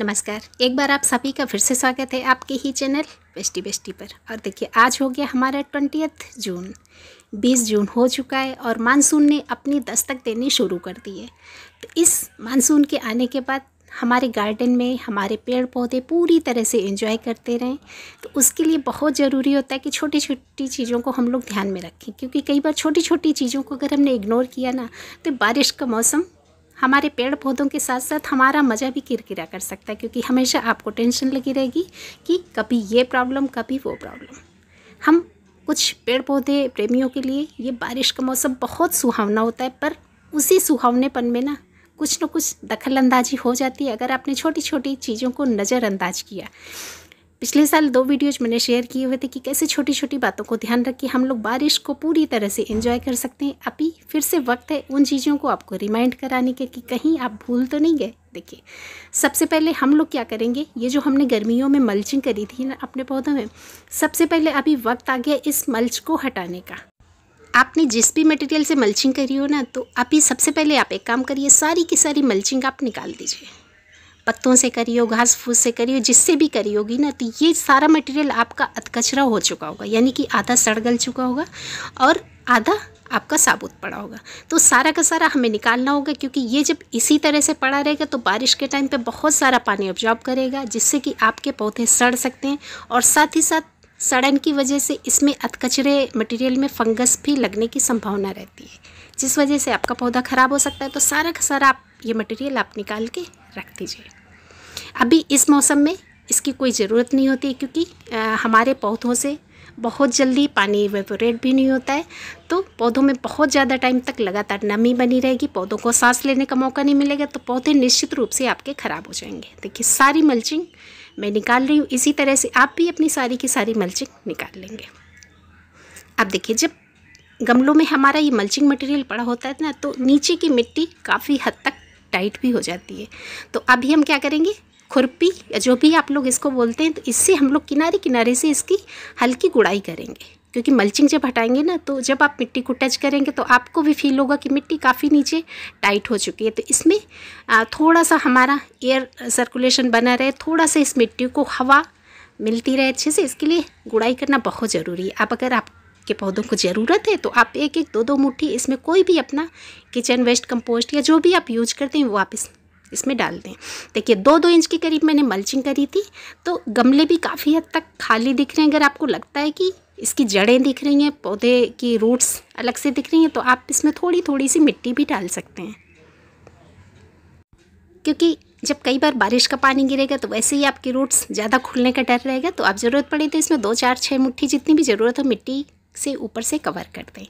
नमस्कार एक बार आप सभी का फिर से स्वागत है आपके ही चैनल बेस्टी बेस्टी पर और देखिए आज हो गया हमारा ट्वेंटी जून बीस जून हो चुका है और मानसून ने अपनी दस्तक देनी शुरू कर दी है तो इस मानसून के आने के बाद हमारे गार्डन में हमारे पेड़ पौधे पूरी तरह से एंजॉय करते रहें तो उसके लिए बहुत ज़रूरी होता है कि छोटी छोटी चीज़ों को हम लोग ध्यान में रखें क्योंकि कई बार छोटी छोटी चीज़ों को अगर हमने इग्नोर किया ना तो बारिश का मौसम हमारे पेड़ पौधों के साथ साथ हमारा मज़ा भी किरकिरा कर सकता है क्योंकि हमेशा आपको टेंशन लगी रहेगी कि कभी ये प्रॉब्लम कभी वो प्रॉब्लम हम कुछ पेड़ पौधे प्रेमियों के लिए ये बारिश का मौसम बहुत सुहावना होता है पर उसी सुहावनेपन में ना कुछ न कुछ दखलंदाजी हो जाती है अगर आपने छोटी छोटी चीज़ों को नज़रअंदाज किया पिछले साल दो वीडियोज मैंने शेयर किए हुए थे कि कैसे छोटी छोटी बातों को ध्यान रख के हम लोग बारिश को पूरी तरह से इन्जॉय कर सकते हैं अभी फिर से वक्त है उन चीज़ों को आपको रिमाइंड कराने के कि कहीं आप भूल तो नहीं गए देखिए सबसे पहले हम लोग क्या करेंगे ये जो हमने गर्मियों में मल्चिंग करी थी ना अपने पौधों में सबसे पहले अभी वक्त आ गया इस मल्च को हटाने का आपने जिस भी मटेरियल से मल्चिंग करी हो ना तो अभी सबसे पहले आप एक काम करिए सारी की सारी मल्चिंग आप निकाल दीजिए पत्तों से करी हो घास फूस से करी हो जिससे भी करी होगी ना तो ये सारा मटेरियल आपका अतकचरा हो चुका होगा यानी कि आधा सड़ गल चुका होगा और आधा आपका साबुत पड़ा होगा तो सारा का सारा हमें निकालना होगा क्योंकि ये जब इसी तरह से पड़ा रहेगा तो बारिश के टाइम पे बहुत सारा पानी ऑब्जॉर्ब करेगा जिससे कि आपके पौधे सड़ सकते हैं और साथ ही साथ सड़न की वजह से इसमें अतकचरे मटेरियल में फंगस भी लगने की संभावना रहती है जिस वजह से आपका पौधा ख़राब हो सकता है तो सारा का सारा आप ये मटेरियल आप निकाल के रख दीजिए अभी इस मौसम में इसकी कोई ज़रूरत नहीं होती क्योंकि हमारे पौधों से बहुत जल्दी पानी वेपोरेट भी नहीं होता है तो पौधों में बहुत ज़्यादा टाइम तक लगातार नमी बनी रहेगी पौधों को सांस लेने का मौका नहीं मिलेगा तो पौधे निश्चित रूप से आपके ख़राब हो जाएंगे देखिए सारी मल्चिंग मैं निकाल रही हूँ इसी तरह से आप भी अपनी सारी की सारी मल्चिंग निकाल लेंगे अब देखिए जब गमलों में हमारा ये मल्चिंग मटेरियल पड़ा होता है ना तो नीचे की मिट्टी काफ़ी हद तक टाइट भी हो जाती है तो अभी हम क्या करेंगे खुरपी या जो भी आप लोग इसको बोलते हैं तो इससे हम लोग किनारे किनारे से इसकी हल्की गुड़ाई करेंगे क्योंकि मल्चिंग जब हटाएंगे ना तो जब आप मिट्टी को टच करेंगे तो आपको भी फील होगा कि मिट्टी काफ़ी नीचे टाइट हो चुकी है तो इसमें थोड़ा सा हमारा एयर सर्कुलेशन बना रहे थोड़ा सा इस मिट्टी को हवा मिलती रहे अच्छे से इसके लिए गुड़ाई करना बहुत ज़रूरी है आप अगर आपके पौधों को ज़रूरत है तो आप एक एक दो दो मुट्ठी इसमें कोई भी अपना किचन वेस्ट कंपोस्ट या जो भी आप यूज करते हैं वो आप इस इसमें डाल दें देखिए दो दो इंच के करीब मैंने मल्चिंग करी थी तो गमले भी काफ़ी हद तक खाली दिख रहे हैं अगर आपको लगता है कि इसकी जड़ें दिख रही हैं पौधे की रूट्स अलग से दिख रही हैं तो आप इसमें थोड़ी थोड़ी सी मिट्टी भी डाल सकते हैं क्योंकि जब कई बार बारिश का पानी गिरेगा तो वैसे ही आपके रूट्स ज़्यादा खुलने का डर रहेगा तो आप ज़रूरत पड़ी तो इसमें दो चार छः मुट्ठी जितनी भी ज़रूरत हो मिट्टी से ऊपर से कवर कर दें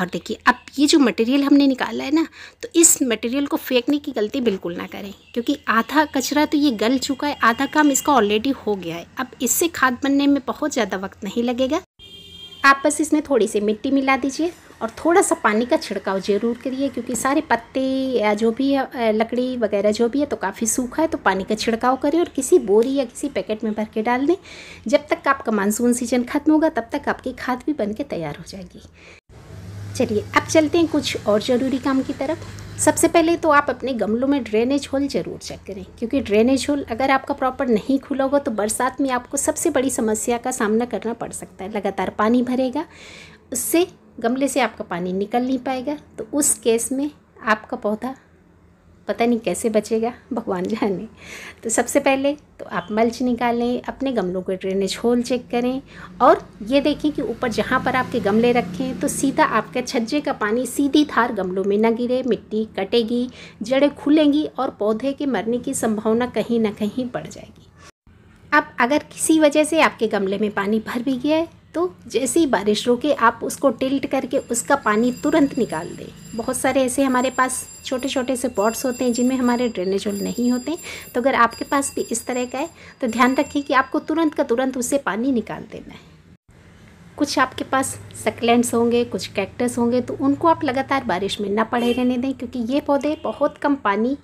और देखिए अब ये जो मटेरियल हमने निकाला है ना तो इस मटेरियल को फेंकने की गलती बिल्कुल ना करें क्योंकि आधा कचरा तो ये गल चुका है आधा काम इसका ऑलरेडी हो गया है अब इससे खाद बनने में बहुत ज़्यादा वक्त नहीं लगेगा आप बस इसमें थोड़ी सी मिट्टी मिला दीजिए और थोड़ा सा पानी का छिड़काव ज़रूर करिए क्योंकि सारे पत्ते या जो भी है लकड़ी वगैरह जो भी है तो काफ़ी सूखा है तो पानी का छिड़काव करें और किसी बोरी या किसी पैकेट में भर के डाल दें जब तक आपका मानसून सीजन ख़त्म होगा तब तक आपकी खाद भी बन के तैयार हो जाएगी चलिए अब चलते हैं कुछ और ज़रूरी काम की तरफ सबसे पहले तो आप अपने गमलों में ड्रेनेज होल ज़रूर चेक करें क्योंकि ड्रेनेज होल अगर आपका प्रॉपर नहीं खुला होगा तो बरसात में आपको सबसे बड़ी समस्या का सामना करना पड़ सकता है लगातार पानी भरेगा उससे गमले से आपका पानी निकल नहीं पाएगा तो उस केस में आपका पौधा पता नहीं कैसे बचेगा भगवान जाने तो सबसे पहले तो आप मल्च निकालें अपने गमलों के ड्रेनेज होल चेक करें और ये देखें कि ऊपर जहाँ पर आपके गमले रखें तो सीधा आपके छज्जे का पानी सीधी थार गमलों में ना गिरे मिट्टी कटेगी जड़ें खुलेंगी और पौधे के मरने की संभावना कहीं ना कहीं बढ़ जाएगी अब अगर किसी वजह से आपके गमले में पानी भर भी गया है तो जैसे ही बारिश रुके आप उसको टिल्ट करके उसका पानी तुरंत निकाल दें बहुत सारे ऐसे हमारे पास छोटे छोटे से पॉट्स होते हैं जिनमें हमारे ड्रेनेज होल नहीं होते तो अगर आपके पास भी इस तरह का है तो ध्यान रखें कि आपको तुरंत का तुरंत उससे पानी निकाल देना है कुछ आपके पास सकलेंट्स होंगे कुछ कैक्टस होंगे तो उनको आप लगातार बारिश में ना पड़े रहने दें क्योंकि ये पौधे बहुत कम पानी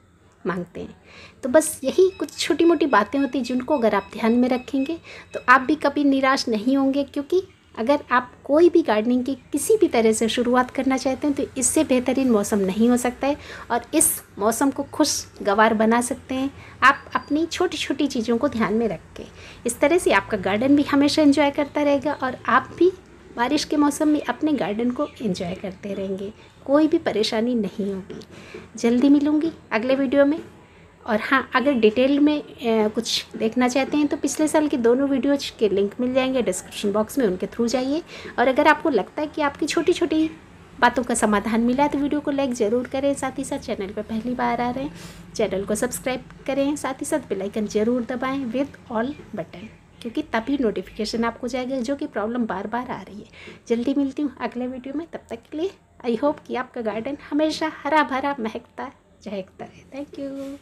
मांगते हैं तो बस यही कुछ छोटी मोटी बातें होती हैं जिनको अगर आप ध्यान में रखेंगे तो आप भी कभी निराश नहीं होंगे क्योंकि अगर आप कोई भी गार्डनिंग की किसी भी तरह से शुरुआत करना चाहते हैं तो इससे बेहतरीन मौसम नहीं हो सकता है और इस मौसम को खुशगवार बना सकते हैं आप अपनी छोटी छोटी चीज़ों को ध्यान में रख के इस तरह से आपका गार्डन भी हमेशा एंजॉय करता रहेगा और आप भी बारिश के मौसम में अपने गार्डन को एंजॉय करते रहेंगे कोई भी परेशानी नहीं होगी जल्दी मिलूँगी अगले वीडियो में और हाँ अगर डिटेल में कुछ देखना चाहते हैं तो पिछले साल की दोनों वीडियोज के लिंक मिल जाएंगे डिस्क्रिप्शन बॉक्स में उनके थ्रू जाइए और अगर आपको लगता है कि आपकी छोटी छोटी बातों का समाधान मिला है तो वीडियो को लाइक ज़रूर करें साथ ही साथ चैनल पर पहली बार आ रहे हैं चैनल को सब्सक्राइब करें साथ ही साथ बेलाइकन ज़रूर दबाएँ विद ऑल बटन क्योंकि तभी नोटिफिकेशन आपको जाएगा जो कि प्रॉब्लम बार बार आ रही है जल्दी मिलती हूँ अगले वीडियो में तब तक के लिए आई होप कि आपका गार्डन हमेशा हरा भरा महकता चहकता है थैंक यू